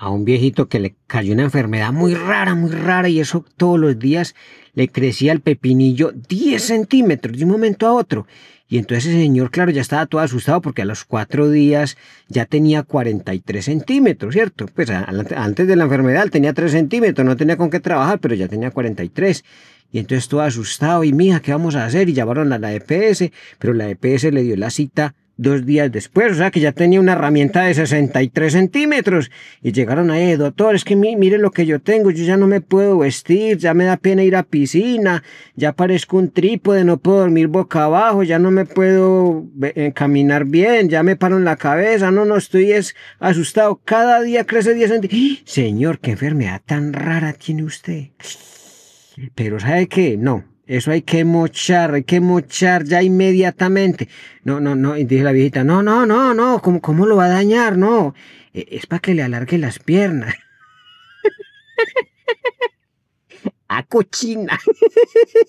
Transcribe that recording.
a un viejito que le cayó una enfermedad muy rara, muy rara, y eso todos los días le crecía el pepinillo 10 centímetros de un momento a otro. Y entonces ese señor, claro, ya estaba todo asustado porque a los cuatro días ya tenía 43 centímetros, ¿cierto? Pues antes de la enfermedad tenía 3 centímetros, no tenía con qué trabajar, pero ya tenía 43. Y entonces todo asustado, y mija, ¿qué vamos a hacer? Y llamaron a la EPS, pero la EPS le dio la cita dos días después, o sea que ya tenía una herramienta de 63 centímetros. Y llegaron ahí, doctor, es que mire lo que yo tengo, yo ya no me puedo vestir, ya me da pena ir a piscina, ya parezco un trípode, no puedo dormir boca abajo, ya no me puedo eh, caminar bien, ya me paro en la cabeza, no, no estoy asustado, cada día crece 10 centímetros. ¡Ah! Señor, qué enfermedad tan rara tiene usted. Pero ¿sabe qué? No, eso hay que mochar, hay que mochar ya inmediatamente. No, no, no, y dice la viejita, no, no, no, no, ¿cómo, cómo lo va a dañar? No, e, es para que le alargue las piernas. A cochina.